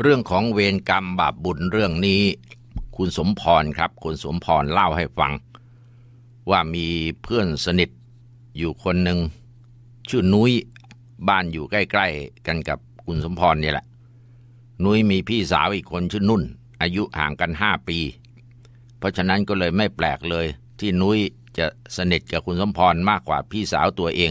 เรื่องของเวรกรรมบาปบุญเรื่องนี้ คุณสมพรครับคุณสมพรเล่าให้ฟังว่ามีเพื่อนสนิทอยู่คนหนึ่งชื่อนุย้ยบ้านอยู่ใกล้ ๆ กันกับคุณสมพรนี่แหละนุ้ยมีพี่สาวอีกคนชื่อนุ่น อายุห่างกันห้าปี เพราะฉะนั้นก็เลยไม่แปลกเลย ที่นุ้ยจะสนิทกับคุณสมพรมากกว่าพี่สาวตัวเอง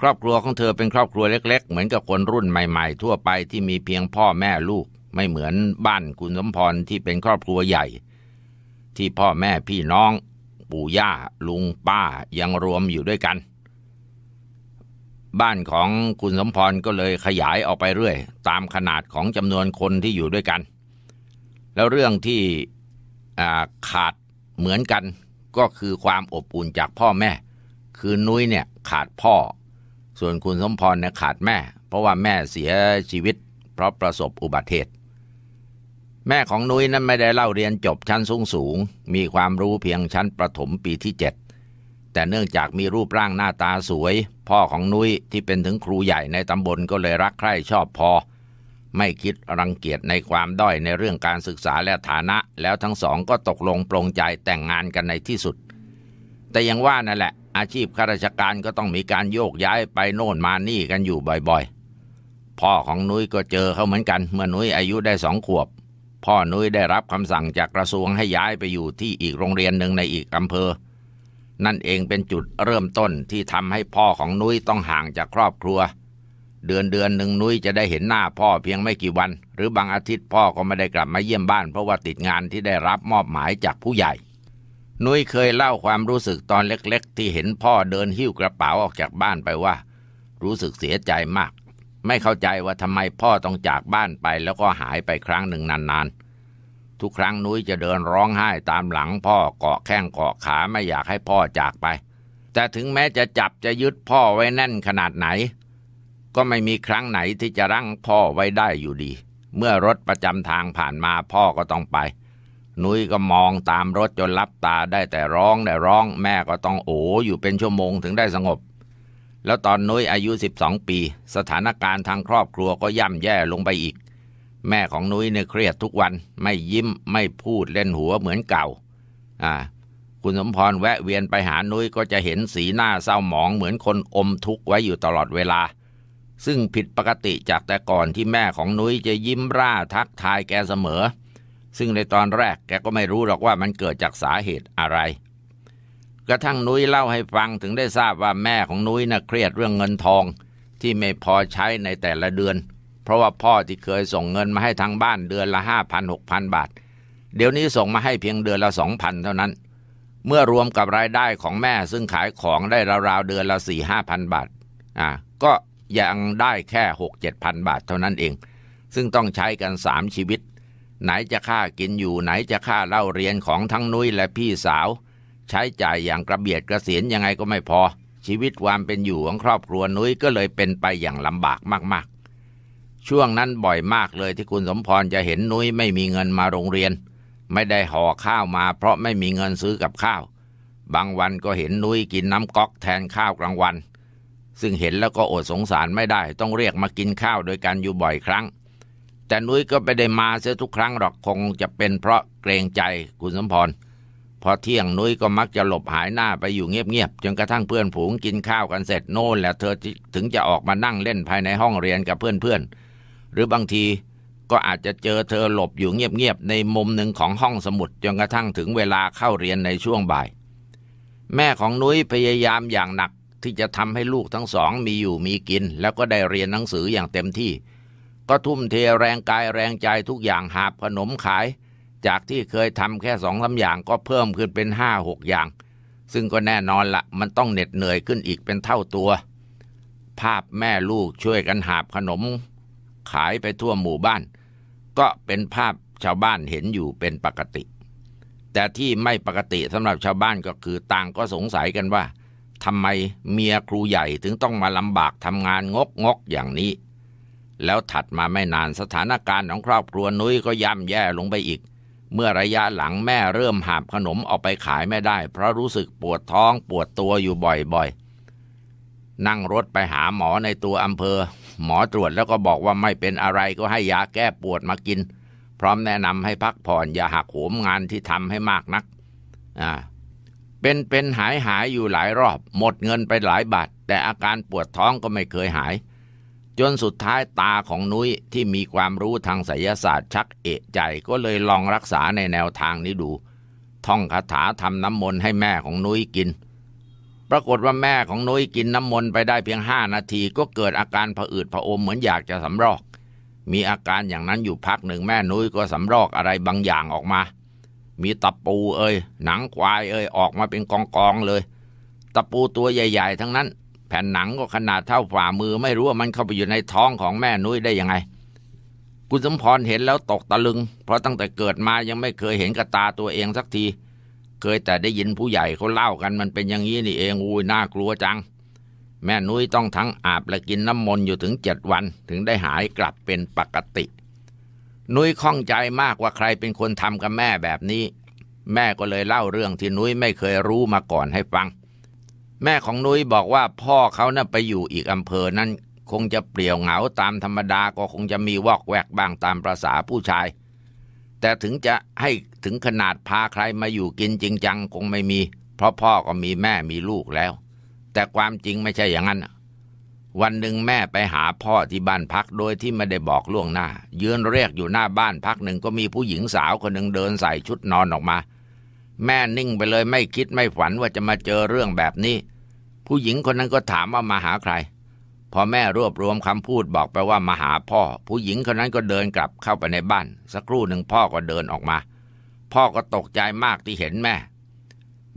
ครอบครัวของเธอเป็นครอบครัวเล็ก ๆ เหมือนกับคนรุ่นใหม่ๆ ทั่วไปที่มีเพียงพ่อแม่ลูก ไม่เหมือนบ้านคุณสมพรที่เป็นครอบครัวใหญ่ ที่พ่อแม่พี่น้อง ปู่ย่าลุงป้ายังรวมอยู่ด้วยกัน บ้านของคุณสมพรก็เลยขยายออกไปเรื่อยตามขนาดของจำนวนคนที่อยู่ด้วยกัน แล้วเรื่องที่ขาดเหมือนกันก็คือความอบอุ่นจากพ่อแม่ คือนุ้ยเนี่ยขาดพ่อส่วนคุณสมพรเนี่ยขาดแม่ เพราะว่าแม่เสียชีวิต เพราะประสบอุบัติเหตุแม่ของนุ้ยนั้นไม่ได้เล่าเรียนจบชั้นสูงสูงมีความรู้เพียงชั้นประถมปีที่เจ็ดแต่เนื่องจากมีรูปร่างหน้าตาสวย พ่อของนุ้ยที่เป็นถึงครูใหญ่ในตำบลก็เลยรักใคร่ชอบพอ ไม่คิดรังเกียจในความด้อยในเรื่องการศึกษาและฐานะแล้วทั้งสองก็ตกลงปรงใจแต่งงานกันในที่สุด แต่ยังว่านั่นแหละอาชีพข้าราชการก็ต้องมีการโยกย้ายไปโน่นมานี่กันอยู่บ่อยๆ พ่อของนุ้ยก็เจอเขาเหมือนกันเมื่อนุ้ยอายุได้สองขวบ พ่อนุ้ยได้รับคำสั่งจากกระทรวงให้ย้ายไปอยู่ที่อีกโรงเรียนหนึ่งในอีกอำเภอ นั่นเองเป็นจุดเริ่มต้นที่ทำให้พ่อของนุ้ยต้องห่างจากครอบครัว เดือนเดือนหนึ่งนุ้ยจะได้เห็นหน้าพ่อเพียงไม่กี่วันหรือบางอาทิตย์พ่อก็ไม่ได้กลับมาเยี่ยมบ้าน เพราะว่าติดงานที่ได้รับมอบหมายจากผู้ใหญ่นุ้ยเคยเล่าความรู้สึกตอนเล็กๆ ที่เห็นพ่อเดินหิ้วกระเป๋าออกจากบ้านไปว่ารู้สึกเสียใจมาก ไม่เข้าใจว่าทำไมพ่อต้องจากบ้านไปแล้วก็หายไปครั้งหนึ่งนานๆทุกครั้งนุ้ยจะเดินร้องไห้ตามหลังพ่อเกาะแข้งเกาะขาไม่อยากให้พ่อจากไป แต่ถึงแม้จะจับจะยึดพ่อไว้แน่นขนาดไหน ก็ไม่มีครั้งไหนที่จะรั้งพ่อไว้ได้อยู่ดี เมื่อรถประจำทางผ่านมาพ่อก็ต้องไปนุ้ยก็มองตามรถจนลับตาได้แต่ร้องแต่ร้องแม่ก็ต้องโออยู่เป็นชั่วโมงถึงได้สงบ แล้วตอนนุ้ยอายุ 12 ปี สถานการณ์ทางครอบครัวก็ย่ำแย่ลงไปอีก แม่ของนุ้ยเนี่ยเครียดทุกวันไม่ยิ้มไม่พูดเล่นหัวเหมือนเก่าอ่าคุณสมพรแวะเวียนไปหานุ้ยก็จะเห็นสีหน้าเศร้าหมองเหมือนคนอมทุกข์ไว้อยู่ตลอดเวลา ซึ่งผิดปกติจากแต่ก่อนที่แม่ของนุ้ยจะยิ้มร่าทักทายแกเสมอซึ่งในตอนแรกแกก็ไม่รู้หรอกว่ามันเกิดจากสาเหตุอะไร กระทั่งนุ้ยเล่าให้ฟังถึงได้ทราบว่าแม่ของนุ้ยนะ่ะเครียดเรื่องเงินทองที่ไม่พอใช้ในแต่ละเดือน เพราะว่าพ่อที่เคยส่งเงินมาให้ทางบ้านเดือนละห้าพันหกพันบาท เดี๋ยวนี้ส่งมาให้เพียงเดือนละสองพันเท่านั้น เมื่อรวมกับรายได้ของแม่ซึ่งขายของได้ราวๆเดือนละสี่ห้าพันบาทอ่าก็ยังได้แค่หกเจ็ดพันบาทเท่านั้นเอง ซึ่งต้องใช้กันสามชีวิตไหนจะค่ากินอยู่ไหนจะค่าเล่าเรียนของทั้งนุ้ยและพี่สาว ใช้จ่ายอย่างกระเบียดกระเสียนยังไงก็ไม่พอ ชีวิตความเป็นอยู่ของครอบครัวนุ้ยก็เลยเป็นไปอย่างลำบากมากๆ ช่วงนั้นบ่อยมากเลยที่คุณสมพรจะเห็นนุ้ยไม่มีเงินมาโรงเรียน ไม่ได้ห่อข้าวมา เพราะไม่มีเงินซื้อกับข้าว บางวันก็เห็นนุ้ยกินน้ำก๊อกแทนข้าวกลางวันซึ่งเห็นแล้วก็อดสงสารไม่ได้ ต้องเรียกมากินข้าวโดยกันอยู่บ่อยครั้งแต่นุ้ยก็ไม่ได้มาเสียทุกครั้งหรอกคงจะเป็นเพราะเกรงใจคุณสมพรพอเที่ยงนุ้ยก็มักจะหลบหายหน้าไปอยู่เงียบๆจนกระทั่งเพื่อนผูงกินข้าวกันเสร็จโน่นแล้วเธอถึงจะออกมานั่งเล่นภายในห้องเรียนกับเพื่อนๆหรือบางทีก็อาจจะเจอเธอหลบอยู่เงียบๆในมุมหนึ่งของห้องสมุดจนกระทั่งถึงเวลาเข้าเรียนในช่วงบ่าย แม่ของนุ้ยพยายามอย่างหนักที่จะทำให้ลูกทั้งสองมีอยู่มีกิน แล้วก็ได้เรียนหนังสืออย่างเต็มที่ก็ทุ่มเทแรงกายแรงใจทุกอย่างหาขนมขาย จากที่เคยทำแค่สองสาอย่างก็เพิ่มขึ้นเป็นห้าหกอย่าง ซึ่งก็แน่นอนละ มันต้องเหน็ดเหนื่อยขึ้นอีกเป็นเท่าตัว ภาพแม่ลูกช่วยกันหาขนมขายไปทั่วหมู่บ้าน ก็เป็นภาพชาวบ้านเห็นอยู่เป็นปกติ แต่ที่ไม่ปกติสำหรับชาวบ้านก็คือต่างก็สงสัยกันว่าทำไมเมียครูใหญ่ถึงต้องมาลำบากทำงานงกงกอย่างนี้แล้วถัดมาไม่นานสถานการณ์ของครอบครัวนุ้ยก็ย่ำแย่ลงไปอีก เมื่อระยะหลังแม่เริ่มหาบขนมออกไปขายไม่ได้ เพราะรู้สึกปวดท้องปวดตัวอยู่บ่อยๆ นั่งรถไปหาหมอในตัวอำเภอ หมอตรวจแล้วก็บอกว่าไม่เป็นอะไรก็ให้ยาแก้ปวดมากินพร้อมแนะนำให้พักผ่อนอย่าหักโหมงานที่ทำให้มากนักอ่าเป็นเป็นหายหายอยู่หลายรอบ หมดเงินไปหลายบาทแต่อาการปวดท้องก็ไม่เคยหายจนสุดท้ายตาของนุ้ยที่มีความรู้ทางไสยศาสตร์ชักเอะใจก็เลยลองรักษาในแนวทางนี้ดู ท่องคาถาทำน้ำมนต์ให้แม่ของนุ้ยกิน ปรากฏว่าแม่ของนุ้ยกินน้ำมนต์ไปได้เพียงห้านาที ก็เกิดอาการผะอืดผะอมเหมือนอยากจะสำรอก มีอาการอย่างนั้นอยู่พักหนึ่งแม่นุ้ยก็สำรอกอะไรบางอย่างออกมา มีตะปูเอ่ยหนังควายเอ่ยออกมาเป็นกองๆเลย ตะปูตัวใหญ่ๆ ทั้งนั้นแผ่นหนังก็ขนาดเท่าฝ่ามือไม่รู้ว่ามันเข้าไปอยู่ในท้องของแม่นุ้ยได้ยังไงคุณสมพรเห็นแล้วตกตะลึงเพราะตั้งแต่เกิดมายังไม่เคยเห็นกระตาตัวเองสักที เคยแต่ได้ยินผู้ใหญ่เขาเล่ากัน มันเป็นอย่างนี้นี่เองอุ้ยน่ากลัวจัง แม่นุ้ยต้องทั้งอาบและกินน้ำมนต์อยู่ถึงเจ็ดวันถึงได้หายกลับเป็นปกติ นุ้ยข้องใจมากว่าใครเป็นคนทำกับแม่แบบนี้ แม่ก็เลยเล่าเรื่องที่นุ้ยไม่เคยรู้มาก่อนให้ฟังแม่ของนุ้ยบอกว่าพ่อเขาน่ะไปอยู่อีกอำเภอนั้นคงจะเปลี่ยวเหงาตามธรรมดาก็คงจะมีวอกแวกบ้างตามประษาผู้ชาย แต่ถึงจะให้ถึงขนาดพาใครมาอยู่กินจริงจังคงไม่มี เพราะพ่อก็มีแม่มีลูกแล้ว แต่ความจริงไม่ใช่อย่างนั้น วันหนึ่งแม่ไปหาพ่อที่บ้านพักโดยที่ไม่ได้บอกล่วงหน้ายืนเรียกอยู่หน้าบ้านพักหนึ่งก็มีผู้หญิงสาวคนหนึ่งเดินใส่ชุดนอนออกมาแม่นิ่งไปเลยไม่คิดไม่ฝันว่าจะมาเจอเรื่องแบบนี้ ผู้หญิงคนนั้นก็ถามว่ามาหาใครพอแม่รวบรวมคำพูดบอกไปว่ามาหาพ่อ ผู้หญิงคนนั้นก็เดินกลับเข้าไปในบ้านสักครู่หนึ่งพ่อก็เดินออกมา พ่อก็ตกใจมากที่เห็นแม่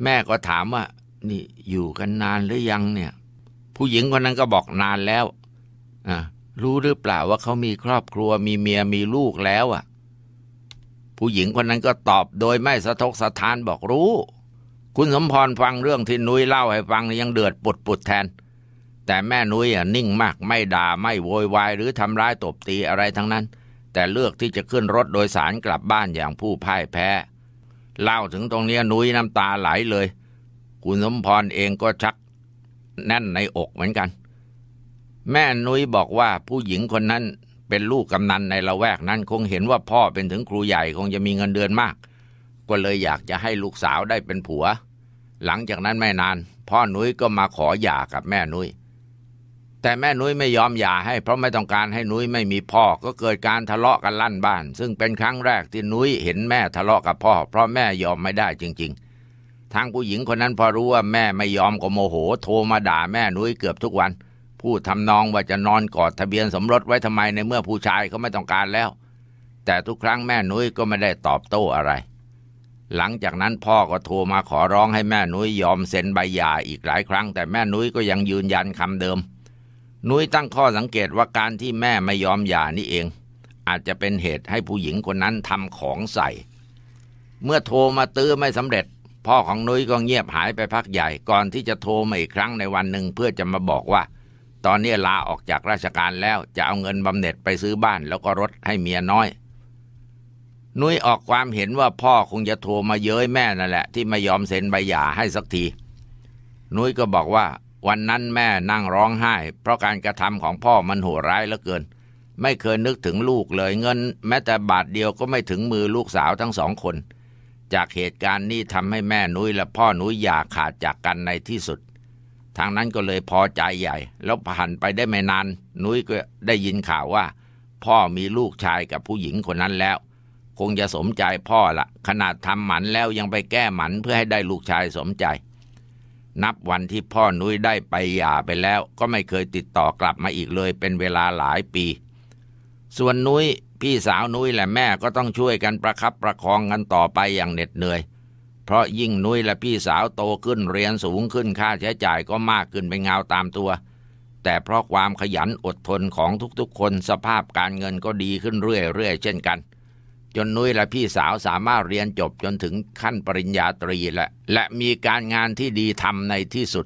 แม่ก็ถามว่านี่อยู่กันนานหรือยังเนี่ย ผู้หญิงคนนั้นก็บอกนานแล้วอ่ะรู้หรือเปล่าว่าเขามีครอบครัวมีเมียมีลูกแล้วอ่ะผู้หญิงคนนั้นก็ตอบโดยไม่สะทกสะท้านบอกรู้ คุณสมพรฟังเรื่องที่นุ้ยเล่าให้ฟังยังเดือดปุดปุดแทน แต่แม่นุ้ยนิ่งมากไม่ด่าไม่โวยวายหรือทำร้ายตบตีอะไรทั้งนั้น แต่เลือกที่จะขึ้นรถโดยสารกลับบ้านอย่างผู้พ่ายแพ้เล่าถึงตรงนี้นุ้ยน้ำตาไหลเลย คุณสมพรเองก็ชักแน่นในอกเหมือนกัน แม่นุ้ยบอกว่าผู้หญิงคนนั้นเป็นลูกกำนันในละแวกนั้นคงเห็นว่าพ่อเป็นถึงครูใหญ่คงจะมีเงินเดือนมากก็เลยอยากจะให้ลูกสาวได้เป็นผัว หลังจากนั้นไม่นาน พ่อหนุ้ยก็มาขอหย่ากับแม่นุ้ยแต่แม่นุ้ยไม่ยอมหย่าให้เพราะไม่ต้องการให้นุ้ยไม่มีพ่อก็เกิดการทะเลาะกันลั่นบ้าน ซึ่งเป็นครั้งแรกที่นุ้ยเห็นแม่ทะเลาะกับพ่อ เพราะแม่ยอมไม่ได้จริงๆ ทางผู้หญิงคนนั้นพอรู้ว่าแม่ไม่ยอมก็โมโห โทรมาด่าแม่นุ้ยเกือบทุกวันเพูดทำนองว่าจะนอนกอดทะเบียนสมรสไว้ทำไมในเมื่อผู้ชายเขาไม่ต้องการแล้ว แต่ทุกครั้งแม่หนุ้ยก็ไม่ได้ตอบโต้อะไร หลังจากนั้นพ่อก็โทรมาขอร้องให้แม่นุ้ยยอมเซ็นใบหย่าอีกหลายครั้ง แต่แม่นุ้ยก็ยังยืนยันคำเดิมนุ้ยตั้งข้อสังเกตว่าการที่แม่ไม่ยอมหย่านี่เอง อาจจะเป็นเหตุให้ผู้หญิงคนนั้นทำของใส่ เมื่อโทรมาตื้อไม่สำเร็จ พ่อของนุ้ยก็เงียบหายไปพักใหญ่ก่อนที่จะโทรมาอีกครั้งในวันหนึ่ง เพื่อจะมาบอกว่าตอนนี้ลาออกจากราชการแล้วจะเอาเงินบำเหน็จไปซื้อบ้านแล้วก็รถให้เมียน้อยนุ้ยออกความเห็นว่าพ่อคงจะโทรมาเย้ยแม่นั่นแหละที่ไม่ยอมเซ็นใบหย่าให้สักทีนุ้ยก็บอกว่าวันนั้นแม่นั่งร้องไห้เพราะการกระทำของพ่อมันโหดร้ายเหลือเกิน ไม่เคยนึกถึงลูกเลยเงินแม้แต่บาทเดียวก็ไม่ถึงมือลูกสาวทั้งสองคน จากเหตุการณ์นี้ทำให้แม่นุ้ยและพ่อนุ้ยหยาาขาดจากกันในที่สุดทางนั้นก็เลยพอใจใหญ่ แล้วผ่านไปได้ไม่นาน นุ้ยก็ได้ยินข่าวว่า พ่อมีลูกชายกับผู้หญิงคนนั้นแล้ว คงจะสมใจพ่อละขนาดทำหมันแล้วยังไปแก้หมันเพื่อให้ได้ลูกชายสมใจ นับวันที่พ่อนุ้ยได้ไปหย่าไปแล้ว ก็ไม่เคยติดต่อกลับมาอีกเลย เป็นเวลาหลายปี ส่วนนุ้ยพี่สาวนุ้ยและแม่ก็ต้องช่วยกันประครับประคองกันต่อไปอย่างเหน็ดเหนื่อยเพราะยิ่งนุ้ยและพี่สาวโตขึ้นเรียนสูงขึ้นค่าใช้จ่ายก็มากขึ้นเป็นเงาตามตัว แต่เพราะความขยันอดทนของทุกๆคนสภาพการเงินก็ดีขึ้นเรื่อยๆเช่นกัน จนนุ้ยและพี่สาวสามารถเรียนจบจนถึงขั้นปริญญาตรีและและมีการงานที่ดีทำในที่สุด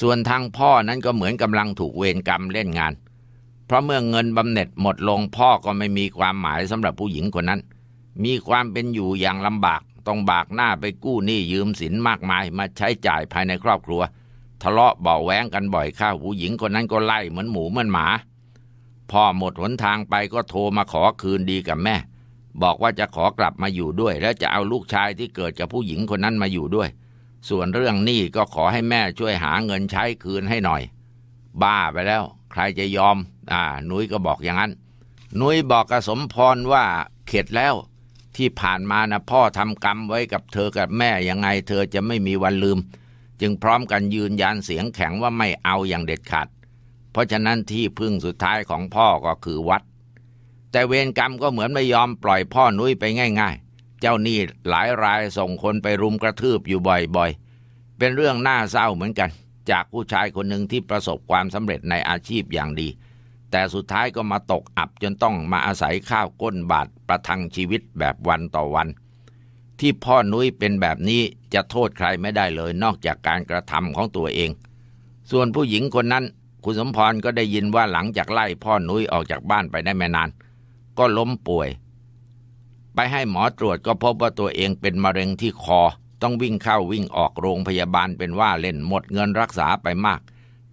ส่วนทางพ่อนั้นก็เหมือนกำลังถูกเวรกรรมเล่นงาน เพราะเมื่อเงินบำเหน็จหมดลง พ่อก็ไม่มีความหมายสำหรับผู้หญิงคนนั้น มีความเป็นอยู่อย่างลำบากต้องบากหน้าไปกู้หนี้ยืมสินมากมายมาใช้จ่ายภายในครอบครัว ทะเลาะเบาแหวงกันบ่อยข้าวผู้หญิงคนนั้นก็ไล่เหมือนหมูเหมือนหมาพ่อหมดหนทางไปก็โทรมาขอคืนดีกับแม่ บอกว่าจะขอกลับมาอยู่ด้วย และจะเอาลูกชายที่เกิดกับผู้หญิงคนนั้นมาอยู่ด้วย ส่วนเรื่องหนี้ก็ขอให้แม่ช่วยหาเงินใช้คืนให้หน่อย บ้าไปแล้ว ใครจะยอม อ่านุ้ยก็บอกอย่างนั้นนุ้ยบอกกับสมพรว่าเข็ดแล้วที่ผ่านมานะพ่อทำกรรมไว้กับเธอกับแม่ยังไง เธอจะไม่มีวันลืม จึงพร้อมกันยืนยันเสียงแข็งว่าไม่เอาอย่างเด็ดขาด เพราะฉะนั้นที่พึ่งสุดท้ายของพ่อก็คือวัด แต่เวรกรรมก็เหมือนไม่ยอมปล่อยพ่อนุ้ยไปง่ายๆ เจ้าหนี้หลายรายส่งคนไปรุมกระทืบอยู่บ่อยๆ เป็นเรื่องน่าเศร้าเหมือนกัน จากผู้ชายคนหนึ่งที่ประสบความสำเร็จในอาชีพอย่างดีแต่สุดท้ายก็มาตกอับจนต้องมาอาศัยข้าวก้นบาทประทังชีวิตแบบวันต่อวัน ที่พ่อนุ้ยเป็นแบบนี้จะโทษใครไม่ได้เลยนอกจากการกระทำของตัวเอง ส่วนผู้หญิงคนนั้น คุณสมพรก็ได้ยินว่าหลังจากไล่พ่อนุ้ยออกจากบ้านไปได้ไม่นาน ก็ล้มป่วย ไปให้หมอตรวจก็พบว่าตัวเองเป็นมะเร็งที่คอ ต้องวิ่งเข้าวิ่งออกโรงพยาบาลเป็นว่าเล่นหมดเงินรักษาไปมาก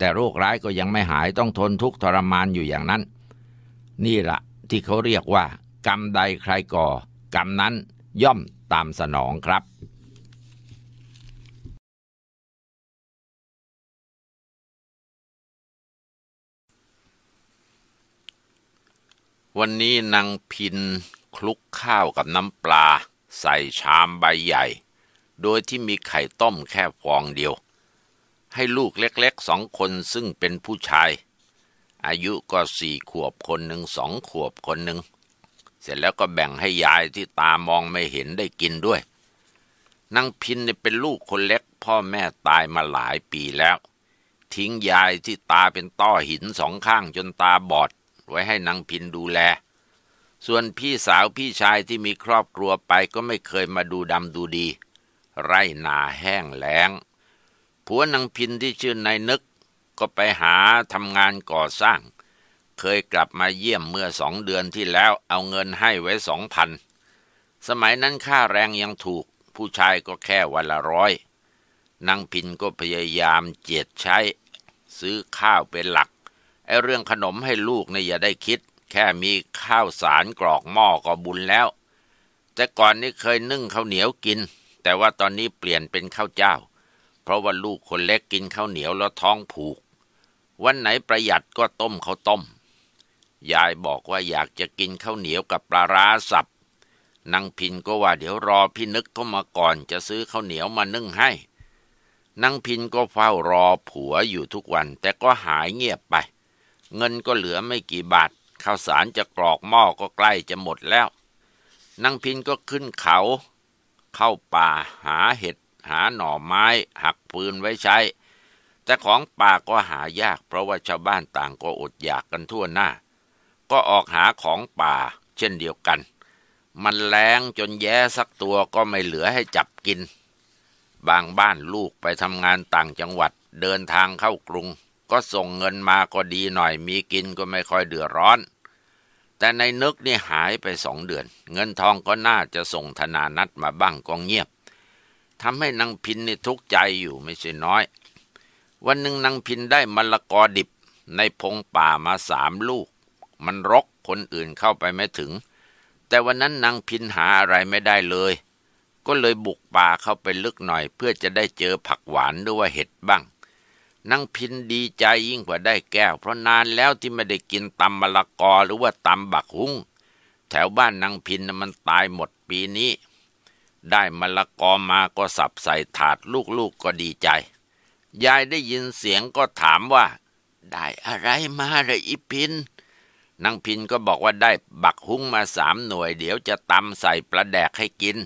แต่โรคร้ายก็ยังไม่หายต้องทนทุกข์ทรมานอยู่อย่างนั้น นี่ละที่เขาเรียกว่า กรรมใดใครก่อกรรมนั้นย่อมตามสนองครับ วันนี้นางพินคลุกข้าวกับน้ำปลาใส่ชามใบใหญ่ โดยที่มีไข่ต้มแค่ฟองเดียวให้ลูกเล็กๆสองคนซึ่งเป็นผู้ชายอายุก็สี่ขวบคนหนึ่งสองขวบคนหนึ่งเสร็จแล้วก็แบ่งให้ยายที่ตามองไม่เห็นได้กินด้วยนางพินเป็นลูกคนเล็กพ่อแม่ตายมาหลายปีแล้ว ทิ้งยายที่ตาเป็นต้อหินสองข้างจนตาบอด ไว้ให้นางพินดูแล ส่วนพี่สาวพี่ชายที่มีครอบครัวไปก็ไม่เคยมาดูดำดูดี ไร่นาแห้งแล้งผัวนางพินที่ชื่อนายนึกก็ไปหาทำงานก่อสร้าง เคยกลับมาเยี่ยมเมื่อสองเดือนที่แล้วเอาเงินให้ไว้สองพัน สมัยนั้นค่าแรงยังถูก ผู้ชายก็แค่วันละร้อยนางพินก็พยายามเจียดใช้ ซื้อข้าวเป็นหลัก ไอ้เรื่องขนมให้ลูกเนี่ยอย่าได้คิด แค่มีข้าวสารกรอกหม้อก็บุญแล้ว แต่ก่อนนี่เคยนึ่งข้าวเหนียวกิน แต่ว่าตอนนี้เปลี่ยนเป็นข้าวเจ้าเพราะว่าลูกคนเล็กกินข้าวเหนียวแล้วท้องผูก วันไหนประหยัดก็ต้มข้าวต้ม ยายบอกว่าอยากจะกินข้าวเหนียวกับปลาร้าสับนางพินก็ว่าเดี๋ยวรอพี่นึกเข้ามาก่อนจะซื้อข้าวเหนียวมานึ่งให้ นางพินก็เฝ้ารอผัวอยู่ทุกวันแต่ก็หายเงียบไป เงินก็เหลือไม่กี่บาทข้าวสารจะกรอกหม้อก็ใกล้จะหมดแล้ว นางพินก็ขึ้นเขา เข้าป่าหาเห็ดหาหน่อไม้หักปืนไว้ใช้ แต่ของป่าก็หายาก เพราะว่าชาวบ้านต่างก็อดอยากกันทั่วหน้า ก็ออกหาของป่า เช่นเดียวกัน มันแรงจนแย้สักตัวก็ไม่เหลือให้จับกิน บางบ้านลูกไปทำงานต่างจังหวัดเดินทางเข้ากรุง ก็ส่งเงินมาก็ดีหน่อยมีกินก็ไม่ค่อยเดือดร้อน แต่ในนึกนี่หายไปสองเดือน เงินทองก็น่าจะส่งธนานัดมาบ้างกองเงียบทำให้นางพินนี่ทุกข์ใจอยู่ไม่ใช่น้อย วันหนึ่งนางพินได้มะละกอดิบ ในพงป่ามาสามลูก มันรกคนอื่นเข้าไปไม่ถึง แต่วันนั้นนางพินหาอะไรไม่ได้เลย ก็เลยบุกป่าเข้าไปลึกหน่อย เพื่อจะได้เจอผักหวานหรือว่าเห็ดบ้างนางพินดีใจยิ่งกว่าได้แก้วเพราะนานแล้วที่ไม่ได้กินตำมะละกอหรือว่าตำบักหุ้งแถวบ้านนางพินมันตายหมดปีนี้ได้มะละกอมาก็สับใส่ถาดลูกๆกก็ดีใจ ยายได้ยินเสียงก็ถามว่า ได้อะไรมาเลออิพิน นางพินก็บอกว่าได้บักหุ้งมาสามหน่วย เดี๋ยวจะตำใส่ปลาแดกให้กิน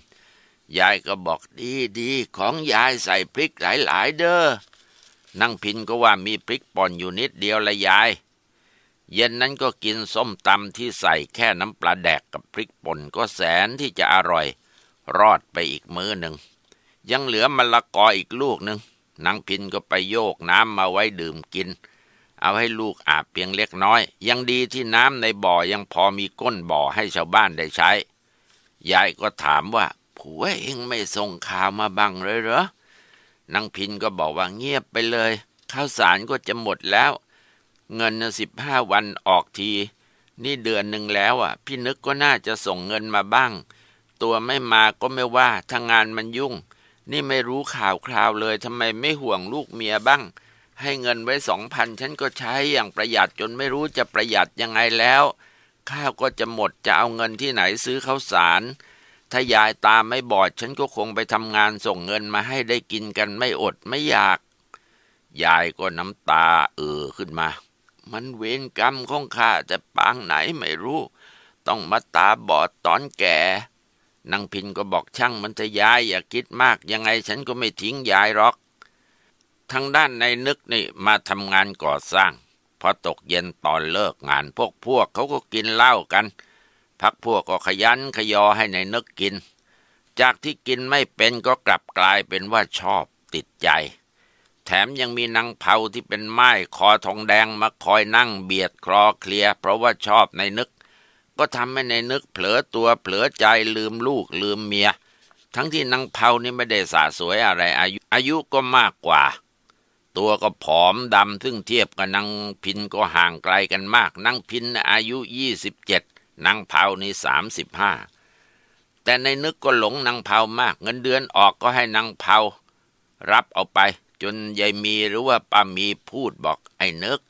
ยายก็บอกดีดีของยายใส่พริกหลายๆเด้อนางพินก็ว่ามีพริกป่อนอยู่นิดเดียวละยาย เย็นนั้นก็กินส้มตำที่ใส่แค่น้ำปลาแดกกับพริกป่นก็แสนที่จะอร่อยรอดไปอีกมื้อหนึ่งยังเหลือมะละกออีกลูกหนึ่งนางพินก็ไปโยกน้ำมาไว้ดื่มกิน เอาให้ลูกอาบเพียงเล็กน้อย ยังดีที่น้ำในบ่อยังพอมีก้นบ่อให้ชาวบ้านได้ใช้ ยายก็ถามว่า ผัวเองไม่ส่งข่าวมาบ้างเลยเหรอนางพินก็บอกว่าเงียบไปเลย ข้าวสารก็จะหมดแล้ว เงินสิบห้าวันออกที นี่เดือนหนึ่งแล้วอ่ะพี่นึกก็น่าจะส่งเงินมาบ้างตัวไม่มาก็ไม่ว่าทางงานมันยุ่ง นี่ไม่รู้ข่าวคราวเลย ทำไมไม่ห่วงลูกเมียบ้าง ให้เงินไว้สองพัน ฉันก็ใช้อย่างประหยัดจนไม่รู้จะประหยัดยังไงแล้ว ข้าวก็จะหมดจะเอาเงินที่ไหนซื้อข้าวสาร ถ้ายายตาไม่บอดฉันก็คงไปทำงานส่งเงินมาให้ได้กินกันไม่อดไม่อยาก ยายก็น้ำตาเออขึ้นมา มันเวรกรรมของข้าจะปางไหนไม่รู้ ต้องมาตาบอดตอนแก่นางพินก็บอกช่างมันจะย้ายอย่าคิดมากยังไงฉันก็ไม่ทิ้งยายหรอกทางด้านในนึกนี่มาทำงานก่อสร้างพอตกเย็นตอนเลิกงาน พวกพวกเขาก็กินเหล้ากันพักพวกก็ขยันขยอให้ในนึกกิน จากที่กินไม่เป็นก็กลับกลายเป็นว่าชอบติดใจ แถมยังมีนางเผาที่เป็นไม้คอทองแดงมาคอยนั่งเบียดคลอเคลีย เพราะว่าชอบในนึกก็ทำให้ในนึกเผลอตัวเผลอใจลืมลูกลืมเมีย ทั้งที่นางเผานี่ไม่ได้สาสวยอะไรอายุอายุก็มากกว่า ตัวก็ผอมดำซึ่งเทียบกับนางพินก็ห่างไกลกันมากนางพินอายุยี่สิบเจ็ดนางเผานี่สามสิบห้าแต่ในนึกก็หลงนางเผามาก เงินเดือนออกก็ให้นางเผารับเอาไปจนยายมี หรือว่าป้ามีพูดบอกไอ้นึก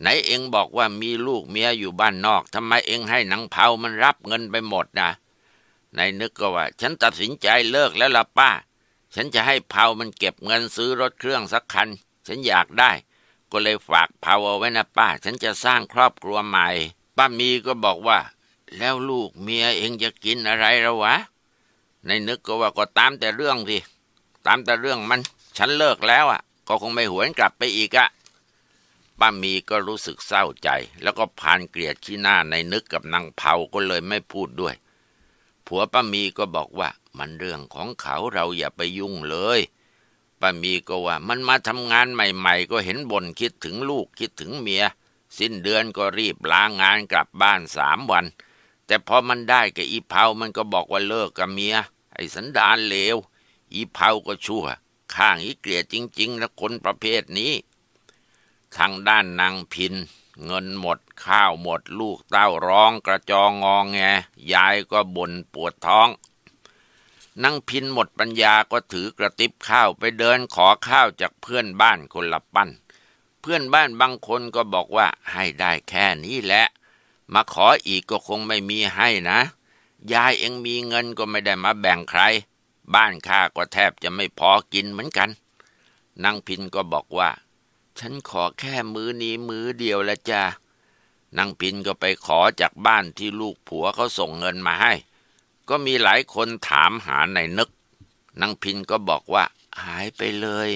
ไหนเองบอกว่ามีลูกเมียอยู่บ้านนอกทำไมเองให้หนังเผามันรับเงินไปหมดนะนายนึกก็ว่า ฉันตัดสินใจเลิกแล้วล่ะป้า ฉันจะให้เผามันเก็บเงินซื้อรถเครื่องสักคันฉันอยากได้ ก็เลยฝากเผาเอาไว้นะป้า ฉันจะสร้างครอบครัวใหม่ ป้ามีก็บอกว่า แล้วลูกเมียเองจะกินอะไรละวะนายนึกก็ว่าก็ตามแต่เรื่องสิตามแต่เรื่องมัน ฉันเลิกแล้วอ่ะ ก็คงไม่หวนกลับไปอีกอ่ะป้ามีก็รู้สึกเศร้าใจแล้วก็พานเกลียดขี้หน้าในนึกกับนางเผาก็เลยไม่พูดด้วยผัวป้ามีก็บอกว่า มันเรื่องของเขาเราอย่าไปยุ่งเลยป้ามีก็ว่ามันมาทำงานใหม่ๆก็เห็นบ่นคิดถึงลูกคิดถึงเมีย สิ้นเดือนก็รีบลางานกลับบ้านสามวัน แต่พอมันได้กับอีเผา มันก็บอกว่าเลิกกับเมีย ไอ้สันดานเลว อีเผาก็ชั่ว ข้างอีเกลียดจริงๆนะคนประเภทนี้ทางด้านนางพิน เงินหมดข้าวหมดลูกเต้าร้องกระจองงองแงยายก็บ่นปวดท้องนางพินหมดปัญญาก็ถือกระติบข้าวไปเดินขอข้าวจากเพื่อนบ้านคนละปั้น เพื่อนบ้านบางคนก็บอกว่าให้ได้แค่นี้แหละ มาขออีกก็คงไม่มีให้นะยายเองมีเงินก็ไม่ได้มาแบ่งใคร บ้านข้าก็แทบจะไม่พอกินเหมือนกันนางพินก็บอกว่าฉันขอแค่มือนี้มือเดียวละจ้านางปินก็ไปขอจากบ้านที่ลูกผัวเขาส่งเงินมาให้ ก็มีหลายคนถามหาในนึก นางพินก็บอกว่า หายไปเลย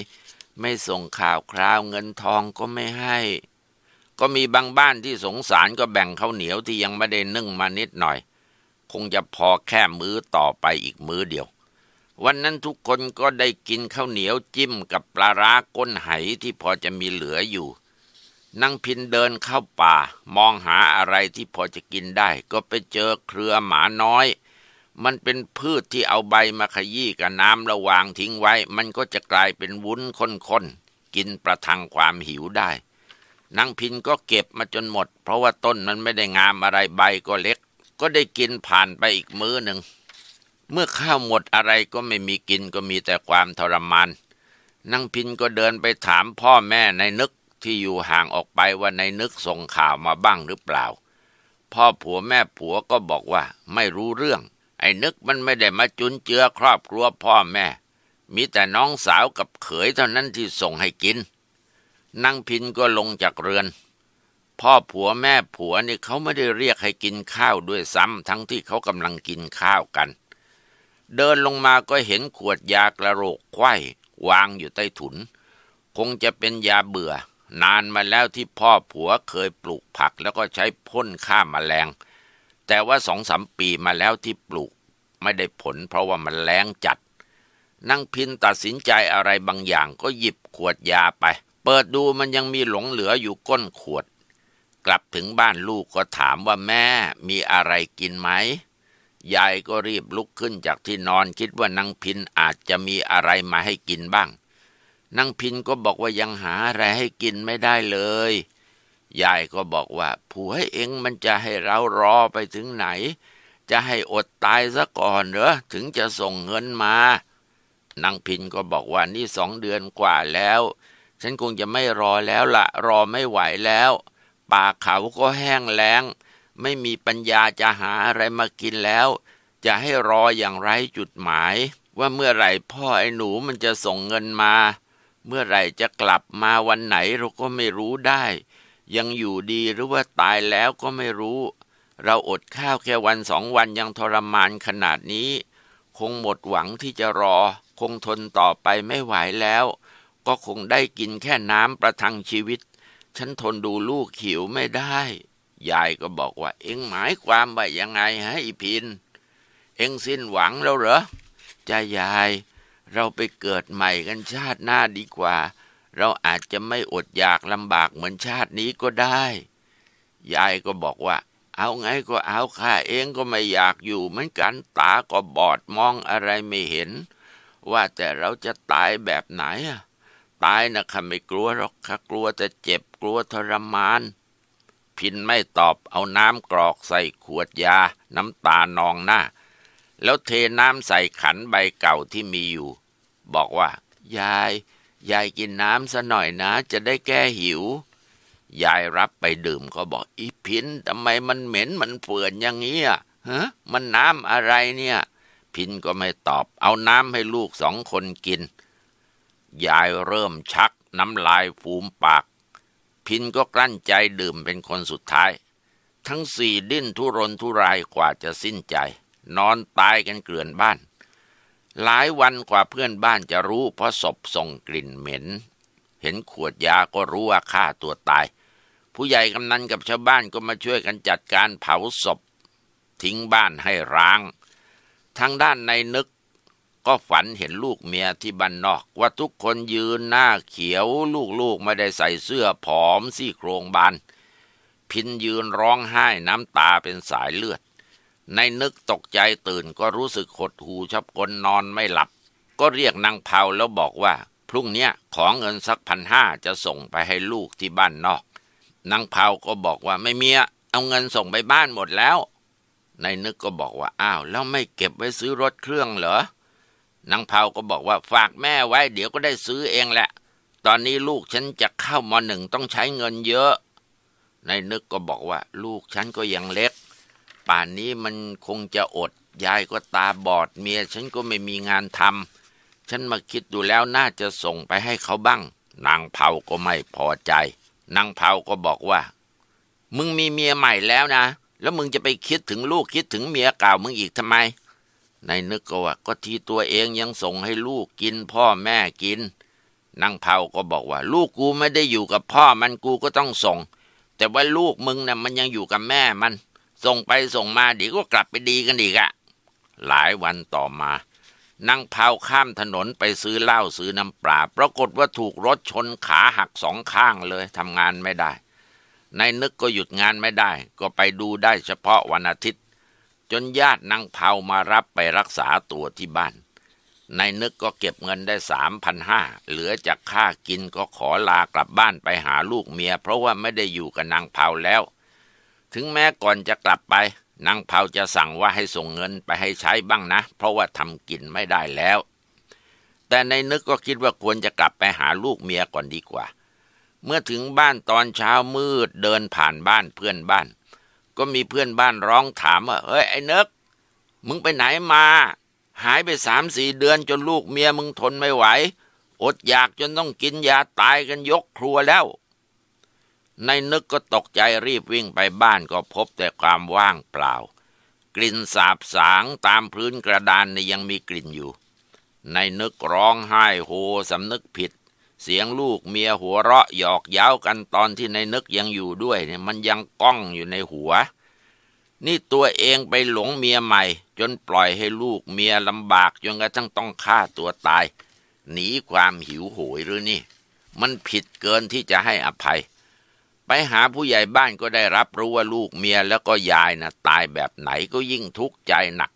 ไม่ส่งข่าวคราวเงินทองก็ไม่ให้ ก็มีบางบ้านที่สงสารก็แบ่งข้าวเหนียวที่ยังไม่ได้นึ่งมานิดหน่อย คงจะพอแค่มื้อต่อไปอีกมื้อเดียววันนั้นทุกคนก็ได้กินข้าวเหนียวจิ้มกับปลาร้าก้นไหที่พอจะมีเหลืออยู่นางพินเดินเข้าป่า มองหาอะไรที่พอจะกินได้ ก็ไปเจอเครือหมาน้อย มันเป็นพืชที่เอาใบมาขยี้กับน้ำระวางทิ้งไว้ มันก็จะกลายเป็นวุ้นค้นๆกินประทังความหิวได้นางพินก็เก็บมาจนหมด เพราะว่าต้นมันไม่ได้งามอะไรใบก็เล็ก ก็ได้กินผ่านไปอีกมื้อหนึ่งเมื่อข้าวหมดอะไรก็ไม่มีกินก็มีแต่ความทรมาน นางพินก็เดินไปถามพ่อแม่ในนึกที่อยู่ห่างออกไปว่าในนึกส่งข่าวมาบ้างหรือเปล่า พ่อผัวแม่ผัวก็บอกว่าไม่รู้เรื่อง ไอ้นึกมันไม่ได้มาจุนเจือครอบครัวพ่อแม่ มีแต่น้องสาวกับเขยเท่านั้นที่ส่งให้กิน นางพินก็ลงจากเรือน พ่อผัวแม่ผัวนี่เขาไม่ได้เรียกให้กินข้าวด้วยซ้ำทั้งที่เขากำลังกินข้าวกันเดินลงมาก็เห็นขวดยากระโรกไข้วางอยู่ใต้ถุน คงจะเป็นยาเบื่อ นานมาแล้วที่พ่อผัวเคยปลูกผัก แล้วก็ใช้พ่นฆ่ามาแมลงแต่ว่าสองสามปีมาแล้วที่ปลูก ไม่ได้ผล เพราะว่ามันแรงจัดนั่งพินตัดสินใจอะไรบางอย่าง ก็หยิบขวดยาไป เปิดดูมันยังมีหลงเหลืออยู่ก้นขวด กลับถึงบ้านลูกก็ถามว่าแม่มีอะไรกินไหมยายก็รีบลุกขึ้นจากที่นอนคิดว่านางพินอาจจะมีอะไรมาให้กินบ้างนางพินก็บอกว่ายังหาอะไรให้กินไม่ได้เลย ยายก็บอกว่าผัวเองมันจะให้เรารอไปถึงไหน จะให้อดตายซะก่อนเหรอ ถึงจะส่งเงินมานางพินก็บอกว่านี่สองเดือนกว่าแล้ว ฉันคงจะไม่รอแล้วละรอไม่ไหวแล้ว ปากเขาก็แห้งแล้งไม่มีปัญญาจะหาอะไรมากินแล้ว จะให้รออย่างไรจุดหมาย ว่าเมื่อไหร่พ่อไอ้หนูมันจะส่งเงินมา เมื่อไหร่จะกลับมาวันไหนเราก็ไม่รู้ได้ ยังอยู่ดีหรือว่าตายแล้วก็ไม่รู้ เราอดข้าวแค่วันสองวันยังทรมานขนาดนี้ คงหมดหวังที่จะรอ คงทนต่อไปไม่ไหวแล้ว ก็คงได้กินแค่น้ำประทังชีวิต ฉันทนดูลูกหิวไม่ได้ยายก็บอกว่าเอ็งหมายความว่ายังไงฮะอีพินเอ็งสิ้นหวังแล้วเหรอจ้ายาย เราไปเกิดใหม่กันชาติหน้าดีกว่า เราอาจจะไม่อดอยากลำบากเหมือนชาตินี้ก็ได้ ยายก็บอกว่า เอาไงก็เอา ข้าเองก็ไม่อยากอยู่เหมือนกัน ตาก็บอดมองอะไรไม่เห็น ว่าแต่เราจะตายแบบไหนอะตายนะค่ะไม่กลัวหรอกค่ะกลัวจะเจ็บกลัวทรมานพินไม่ตอบเอาน้ำกรอกใส่ขวดยา น้ำตานองหน้า แล้วเทน้ำใส่ขันใบเก่าที่มีอยู่ บอกว่า ยายยายกินน้ำซะหน่อยนะจะได้แก้หิว ยายรับไปดื่ม ก็บอกอีพินทำไมมันเหม็นมันเปื่อนอย่างนี้อ่ะฮะมันน้ำอะไรเนี่ย พินก็ไม่ตอบเอาน้ำให้ลูกสองคนกิน ยายเริ่มชักน้ำลายฟูมปากพินก็กลั้นใจดื่มเป็นคนสุดท้าย ทั้งสี่ดิ้นทุรนทุรายกว่าจะสิ้นใจ นอนตายกันเกลื่อนบ้านหลายวันกว่าเพื่อนบ้านจะรู้เพราะศพส่งกลิ่นเหม็น เห็นขวดยาก็รู้ว่าฆ่าตัวตาย ผู้ใหญ่กำนันกับชาวบ้านก็มาช่วยกันจัดการเผาศพทิ้งบ้านให้ร้าง ทางด้านในนึกก็ฝันเห็นลูกเมียที่บ้านนอกว่าทุกคนยืนหน้าเขียวลูกๆไม่ได้ใส่เสื้อผอมซี่โครงบานพินยืนร้องไห้น้ำตาเป็นสายเลือด ในนึกตกใจตื่นก็รู้สึกขดหูชับกลนอนไม่หลับ ก็เรียกนางเผาแล้วบอกว่า พรุ่งนี้ของเงินสักพันห้าจะส่งไปให้ลูกที่บ้านนอกนางเผาก็บอกว่าไม่เมีย เอาเงินส่งไปบ้านหมดแล้ว ในนึกก็บอกว่าอ้าว แล้วไม่เก็บไว้ซื้อรถเครื่องเหรอนางเผาก็บอกว่า ฝากแม่ไว้เดี๋ยวก็ได้ซื้อเองแหละ ตอนนี้ลูกฉันจะเข้ามหนึ่งต้องใช้เงินเยอะ นายนึกก็บอกว่า ลูกฉันก็ยังเล็ก ป่านนี้มันคงจะอด ยายก็ตาบอดเมียฉันก็ไม่มีงานทำฉันมาคิดดูแล้วน่าจะส่งไปให้เขาบ้าง นางเผาก็ไม่พอใจ นางเผาก็บอกว่า มึงมีเมียใหม่แล้วนะแล้วมึงจะไปคิดถึงลูกคิดถึงเมียเก่ามึงอีกทำไมนายนึกก็ว่าก็ทีตัวเองยังส่งให้ลูกกินพ่อแม่กินนางเผาก็บอกว่าลูกกูไม่ได้อยู่กับพ่อมันกูก็ต้องส่ง แต่ว่าลูกมึงนะ่ะมันยังอยู่กับแม่มัน ส่งไปส่งมาเดี๋ยวก็กลับไปดีกันอีกอะหลายวันต่อมานางเผาข้ามถนนไปซื้อเหล้าซื้อน้ำปลาปรากฏว่าถูกรถชนขาหักสองข้างเลยทำงานไม่ได้นายนึกก็หยุดงานไม่ได้ ก็ไปดูได้เฉพาะวันอาทิตย์จนญาตินางเผามารับไปรักษาตัวที่บ้านนายนึกก็เก็บเงินได้สามพันห้าเหลือจากค่ากินก็ขอลากลับบ้านไปหาลูกเมีย เพราะว่าไม่ได้อยู่กับนางเผาแล้ว ถึงแม้ก่อนจะกลับไปนางเผาจะสั่งว่าให้ส่งเงินไปให้ใช้บ้างนะ เพราะว่าทำกินไม่ได้แล้ว แต่ในนึกก็คิดว่าควรจะกลับไปหาลูกเมียก่อนดีกว่า เมื่อถึงบ้านตอนเช้ามืดเดินผ่านบ้านเพื่อนบ้านก็มีเพื่อนบ้านร้องถามว่าเฮ้ยไอ้เนิกมึงไปไหนมา หายไปสามสี่เดือนจนลูกเมียมึงทนไม่ไหว อดอยากจนต้องกินยาตายกันยกครัวแล้ว ในนึกก็ตกใจรีบวิ่งไปบ้านก็พบแต่ความว่างเปล่า กลิ่นสาบสางตามพื้นกระดานนี่ยังมีกลิ่นอยู่ ในนึกร้องไห้โฮสำนึกผิดเสียงลูกเมียหัวเราะหยอกเย้ากันตอนที่ในนึกยังอยู่ด้วยเนี่ยมันยังก้องอยู่ในหัว นี่ตัวเองไปหลงเมียใหม่ จนปล่อยให้ลูกเมียลำบากจนกระทั่งต้องฆ่าตัวตาย หนีความหิวโหยหรือนี่ มันผิดเกินที่จะให้อภัย ไปหาผู้ใหญ่บ้านก็ได้รับรู้ว่าลูกเมียแล้วก็ยายนะ่ะ ตายแบบไหนก็ยิ่งทุกข์ใจหนัก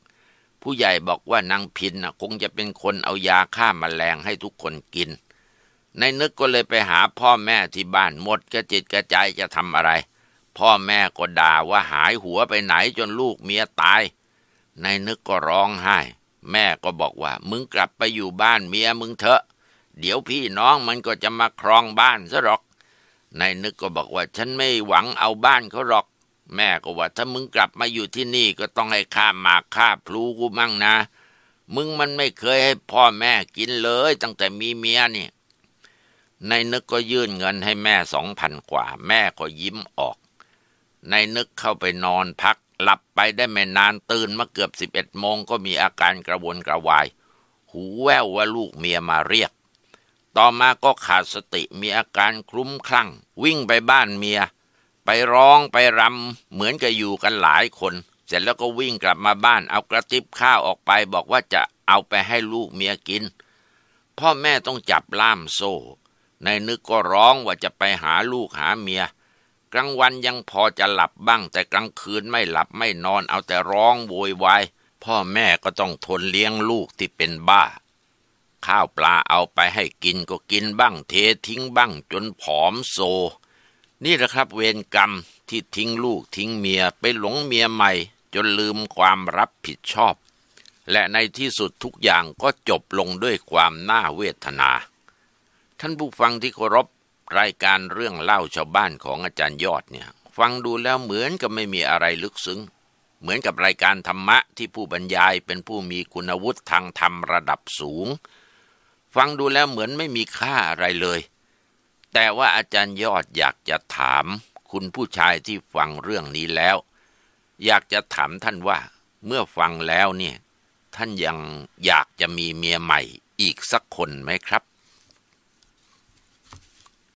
ผู้ใหญ่บอกว่านางพินนะ่ะ คงจะเป็นคนเอายาฆ่ามาแมลงให้ทุกคนกินนายนึกก็เลยไปหาพ่อแม่ที่บ้านหมดกระจิตกระใจจะทำอะไร พ่อแม่ก็ด่าว่าหายหัวไปไหนจนลูกเมียตาย นายนึกก็ร้องไห้ แม่ก็บอกว่า มึงกลับไปอยู่บ้านเมียมึงเถอะ เดี๋ยวพี่น้องมันก็จะมาครองบ้านซะหรอก นายนึกก็บอกว่าฉันไม่หวังเอาบ้านเขาหรอก แม่ก็ว่าถ้ามึงกลับมาอยู่ที่นี่ก็ต้องให้ข้ามาข้าพลูกูมั่งนะ มึงมันไม่เคยให้พ่อแม่กินเลยตั้งแต่มีเมียนี่ในนึกก็ยื่นเงินให้แม่สองพันกว่า แม่ก็ยิ้มออก ในนึกเข้าไปนอนพัก หลับไปได้ไม่นานตื่นมาเกือบสิบเอ็ดโมงก็มีอาการกระวนกระวาย หูแว่วว่าลูกเมียมาเรียก ต่อมาก็ขาดสติมีอาการคลุ้มคลั่งวิ่งไปบ้านเมีย ไปร้องไปรำ เหมือนกับอยู่กันหลายคน เสร็จแล้วก็วิ่งกลับมาบ้านเอากระติบข้าวออกไปบอกว่าจะเอาไปให้ลูกเมียกิน พ่อแม่ต้องจับล่ามโซ่นายนึกก็ร้องว่าจะไปหาลูกหาเมีย กลางวันยังพอจะหลับบ้าง แต่กลางคืนไม่หลับไม่นอนเอาแต่ร้องโวยวายพ่อแม่ก็ต้องทนเลี้ยงลูกที่เป็นบ้า ข้าวปลาเอาไปให้กินก็กินบ้างเททิ้งบ้างจนผอมโซ นี่แหละครับเวรกรรมที่ทิ้งลูกทิ้งเมีย ไปหลงเมียใหม่จนลืมความรับผิดชอบ และในที่สุดทุกอย่างก็จบลงด้วยความน่าเวทนาท่านผู้ฟังที่เคารพรายการเรื่องเล่าชาวบ้านของอาจารย์ยอดเนี่ย ฟังดูแล้วเหมือนกับไม่มีอะไรลึกซึ้งเหมือนกับรายการธรรมะที่ผู้บรรยายเป็นผู้มีคุณวุฒิทางธรรมระดับสูง ฟังดูแล้วเหมือนไม่มีค่าอะไรเลย แต่ว่าอาจารย์ยอดอยากจะถามคุณผู้ชายที่ฟังเรื่องนี้แล้ว อยากจะถามท่านว่า เมื่อฟังแล้วเนี่ย ท่านยังอยากจะมีเมียใหม่อีกสักคนไหมครับ